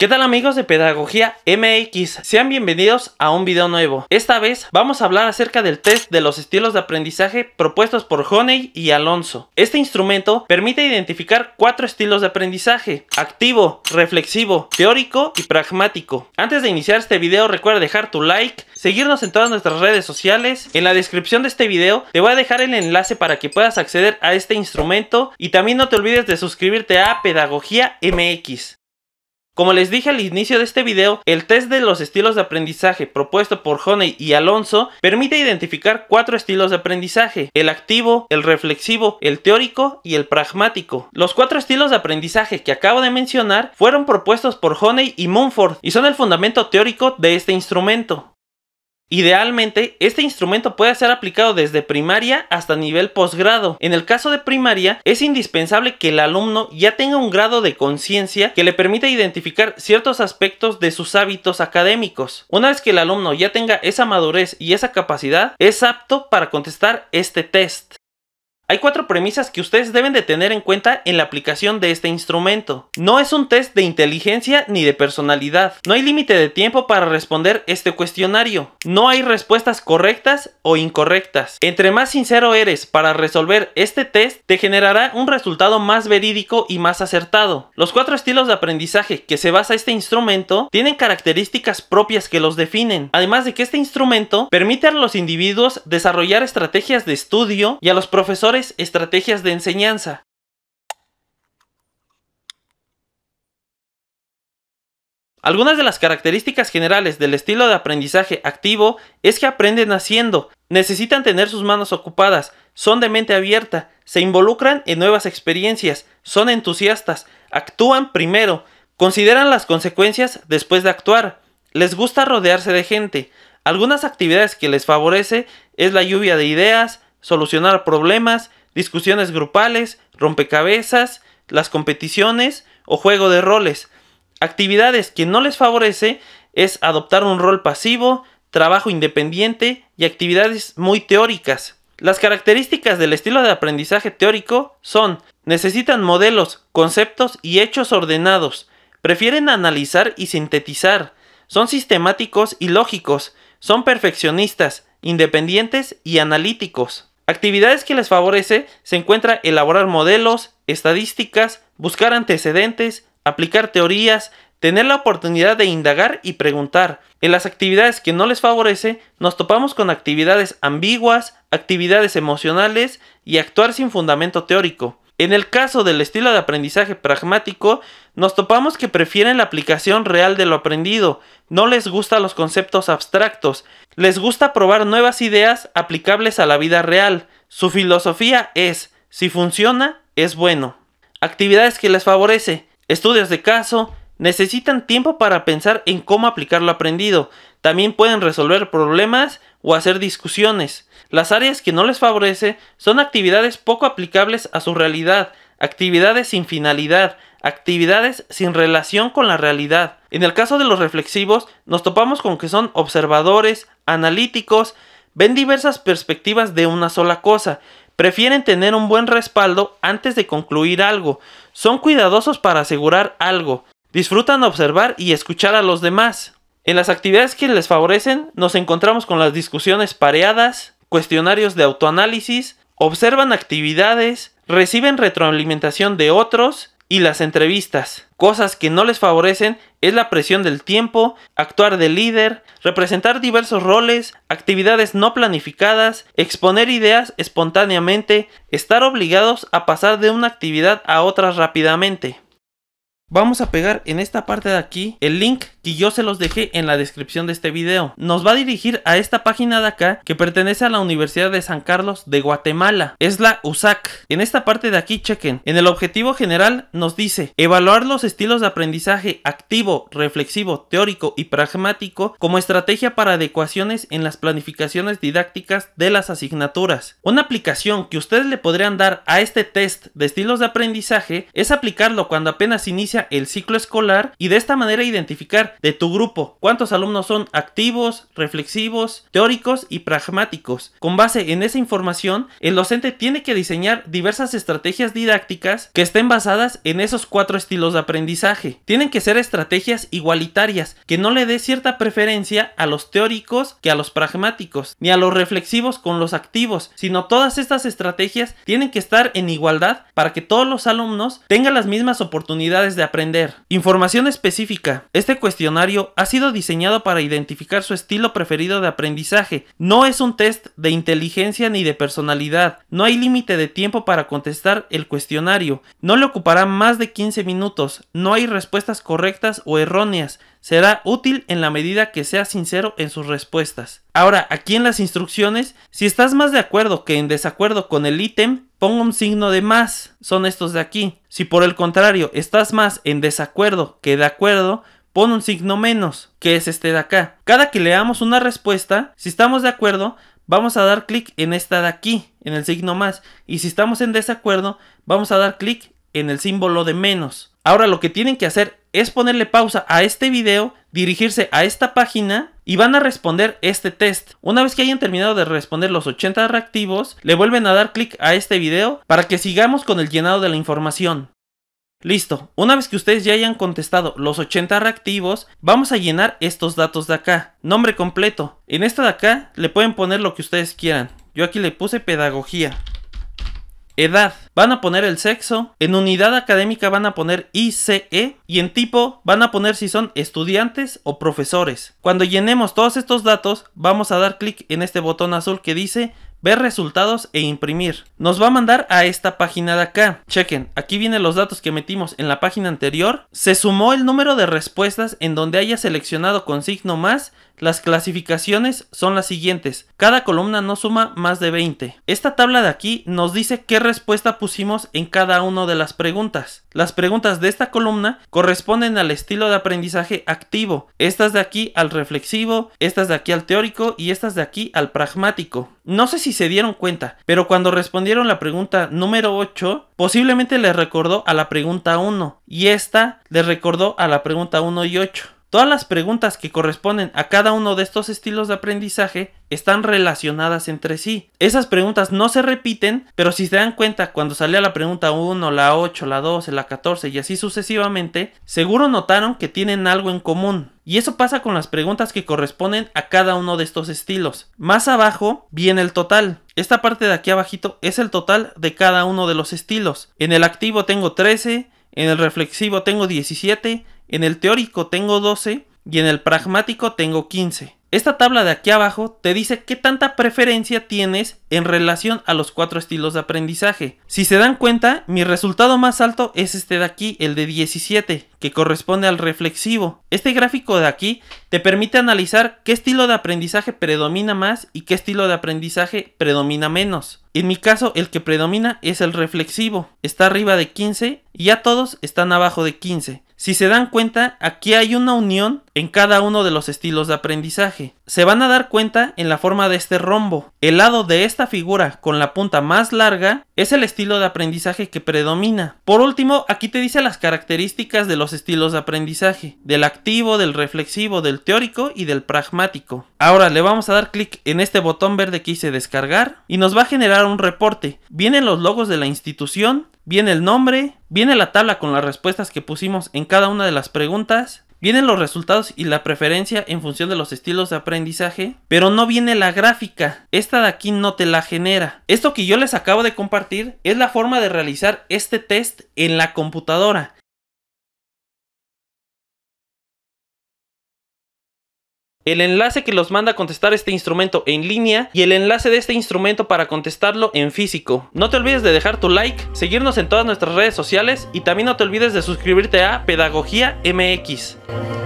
¿Qué tal amigos de Pedagogía MX? Sean bienvenidos a un video nuevo. Esta vez vamos a hablar acerca del test de los estilos de aprendizaje propuestos por Honey y Alonso. Este instrumento permite identificar cuatro estilos de aprendizaje. Activo, reflexivo, teórico y pragmático. Antes de iniciar este video recuerda dejar tu like, seguirnos en todas nuestras redes sociales. En la descripción de este video te voy a dejar el enlace para que puedas acceder a este instrumento y también no te olvides de suscribirte a Pedagogía MX. Como les dije al inicio de este video, el test de los estilos de aprendizaje propuesto por Honey y Alonso permite identificar cuatro estilos de aprendizaje, el activo, el reflexivo, el teórico y el pragmático. Los cuatro estilos de aprendizaje que acabo de mencionar fueron propuestos por Honey y Mumford y son el fundamento teórico de este instrumento. Idealmente, este instrumento puede ser aplicado desde primaria hasta nivel posgrado. En el caso de primaria, es indispensable que el alumno ya tenga un grado de conciencia que le permita identificar ciertos aspectos de sus hábitos académicos. Una vez que el alumno ya tenga esa madurez y esa capacidad, es apto para contestar este test. Hay cuatro premisas que ustedes deben de tener en cuenta en la aplicación de este instrumento. No es un test de inteligencia ni de personalidad. No hay límite de tiempo para responder este cuestionario. No hay respuestas correctas o incorrectas. Entre más sincero eres para resolver este test, te generará un resultado más verídico y más acertado. Los cuatro estilos de aprendizaje que se basa este instrumento tienen características propias que los definen. Además de que este instrumento permite a los individuos desarrollar estrategias de estudio y a los profesores estrategias de enseñanza. Algunas de las características generales del estilo de aprendizaje activo es que aprenden haciendo, necesitan tener sus manos ocupadas, son de mente abierta, se involucran en nuevas experiencias, son entusiastas, actúan primero, consideran las consecuencias después de actuar, les gusta rodearse de gente. Algunas actividades que les favorece es la lluvia de ideas, solucionar problemas, discusiones grupales, rompecabezas, las competiciones o juego de roles. Actividades que no les favorece es adoptar un rol pasivo, trabajo independiente y actividades muy teóricas. Las características del estilo de aprendizaje teórico son necesitan modelos, conceptos y hechos ordenados, prefieren analizar y sintetizar, son sistemáticos y lógicos, son perfeccionistas, independientes y analíticos. Actividades que les favorece se encuentra elaborar modelos, estadísticas, buscar antecedentes, aplicar teorías, tener la oportunidad de indagar y preguntar. En las actividades que no les favorece, nos topamos con actividades ambiguas, actividades emocionales y actuar sin fundamento teórico. En el caso del estilo de aprendizaje pragmático, nos topamos que prefieren la aplicación real de lo aprendido, no les gustan los conceptos abstractos, les gusta probar nuevas ideas aplicables a la vida real. Su filosofía es, si funciona, es bueno. Actividades que les favorece, estudios de caso, necesitan tiempo para pensar en cómo aplicar lo aprendido, también pueden resolver problemas o hacer discusiones. Las áreas que no les favorece son actividades poco aplicables a su realidad, actividades sin finalidad, actividades sin relación con la realidad. En el caso de los reflexivos, nos topamos con que son observadores, analíticos, ven diversas perspectivas de una sola cosa, prefieren tener un buen respaldo antes de concluir algo, son cuidadosos para asegurar algo, disfrutan observar y escuchar a los demás. En las actividades que les favorecen nos encontramos con las discusiones pareadas, cuestionarios de autoanálisis, observan actividades, reciben retroalimentación de otros y las entrevistas. Cosas que no les favorecen es la presión del tiempo, actuar de líder, representar diversos roles, actividades no planificadas, exponer ideas espontáneamente, estar obligados a pasar de una actividad a otra rápidamente. Vamos a pegar en esta parte de aquí el link y yo se los dejé en la descripción de este video. Nos va a dirigir a esta página de acá que pertenece a la Universidad de San Carlos de Guatemala. Es la USAC. En esta parte de aquí, chequen. En el objetivo general nos dice evaluar los estilos de aprendizaje activo, reflexivo, teórico y pragmático como estrategia para adecuaciones en las planificaciones didácticas de las asignaturas. Una aplicación que ustedes le podrían dar a este test de estilos de aprendizaje es aplicarlo cuando apenas inicia el ciclo escolar y de esta manera identificar de tu grupo. ¿Cuántos alumnos son activos, reflexivos, teóricos y pragmáticos? Con base en esa información, el docente tiene que diseñar diversas estrategias didácticas que estén basadas en esos cuatro estilos de aprendizaje. Tienen que ser estrategias igualitarias, que no le dé cierta preferencia a los teóricos que a los pragmáticos, ni a los reflexivos con los activos, sino todas estas estrategias tienen que estar en igualdad para que todos los alumnos tengan las mismas oportunidades de aprender. Información específica. Este cuestionario ha sido diseñado para identificar su estilo preferido de aprendizaje. No es un test de inteligencia ni de personalidad. No hay límite de tiempo para contestar el cuestionario. No le ocupará más de 15 minutos. No hay respuestas correctas o erróneas. Será útil en la medida que sea sincero en sus respuestas. Ahora, aquí en las instrucciones, si estás más de acuerdo que en desacuerdo con el ítem, ponga un signo de más. Son estos de aquí. Si por el contrario estás más en desacuerdo que de acuerdo, pon un signo menos, que es este de acá. Cada que leamos una respuesta, si estamos de acuerdo, vamos a dar clic en esta de aquí, en el signo más. Y si estamos en desacuerdo, vamos a dar clic en el símbolo de menos. Ahora lo que tienen que hacer es ponerle pausa a este video, dirigirse a esta página y van a responder este test. Una vez que hayan terminado de responder los 80 reactivos, le vuelven a dar clic a este video para que sigamos con el llenado de la información. Listo, una vez que ustedes ya hayan contestado los 80 reactivos, vamos a llenar estos datos de acá. Nombre completo. En esta de acá le pueden poner lo que ustedes quieran. Yo aquí le puse pedagogía. Edad, van a poner el sexo, en unidad académica van a poner ICE y en tipo van a poner si son estudiantes o profesores. Cuando llenemos todos estos datos vamos a dar clic en este botón azul que dice ver resultados e imprimir. Nos va a mandar a esta página de acá. Chequen, aquí vienen los datos que metimos en la página anterior. Se sumó el número de respuestas en donde haya seleccionado con signo más. Las clasificaciones son las siguientes. Cada columna no suma más de 20. Esta tabla de aquí nos dice qué respuesta pusimos en cada una de las preguntas. Las preguntas de esta columna corresponden al estilo de aprendizaje activo. Estas de aquí al reflexivo, estas de aquí al teórico y estas de aquí al pragmático. No sé si se dieron cuenta, pero cuando respondieron la pregunta número 8, posiblemente les recordó a la pregunta 1 y esta les recordó a la pregunta 1 y 8. Todas las preguntas que corresponden a cada uno de estos estilos de aprendizaje están relacionadas entre sí. Esas preguntas no se repiten, pero si se dan cuenta cuando salía la pregunta 1, la 8, la 12, la 14 y así sucesivamente, seguro notaron que tienen algo en común. Y eso pasa con las preguntas que corresponden a cada uno de estos estilos. Más abajo viene el total. Esta parte de aquí abajito es el total de cada uno de los estilos. En el activo tengo 13, en el reflexivo tengo 17, en el teórico tengo 12 y en el pragmático tengo 15. Esta tabla de aquí abajo te dice qué tanta preferencia tienes en relación a los cuatro estilos de aprendizaje. Si se dan cuenta, mi resultado más alto es este de aquí, el de 17, que corresponde al reflexivo. Este gráfico de aquí te permite analizar qué estilo de aprendizaje predomina más y qué estilo de aprendizaje predomina menos. En mi caso, el que predomina es el reflexivo, está arriba de 15 y ya todos están abajo de 15. Si se dan cuenta, aquí hay una unión en cada uno de los estilos de aprendizaje. Se van a dar cuenta en la forma de este rombo. El lado de esta figura con la punta más larga es el estilo de aprendizaje que predomina. Por último, aquí te dice las características de los estilos de aprendizaje, del activo, del reflexivo, del teórico y del pragmático. Ahora le vamos a dar clic en este botón verde que dice descargar y nos va a generar un reporte. Vienen los logos de la institución, viene el nombre, viene la tabla con las respuestas que pusimos en cada una de las preguntas, vienen los resultados y la preferencia en función de los estilos de aprendizaje, pero no viene la gráfica, esta de aquí no te la genera. Esto que yo les acabo de compartir es la forma de realizar este test en la computadora. el enlace que los manda a contestar este instrumento en línea y el enlace de este instrumento para contestarlo en físico. No te olvides de dejar tu like, seguirnos en todas nuestras redes sociales y también no te olvides de suscribirte a Pedagogía MX.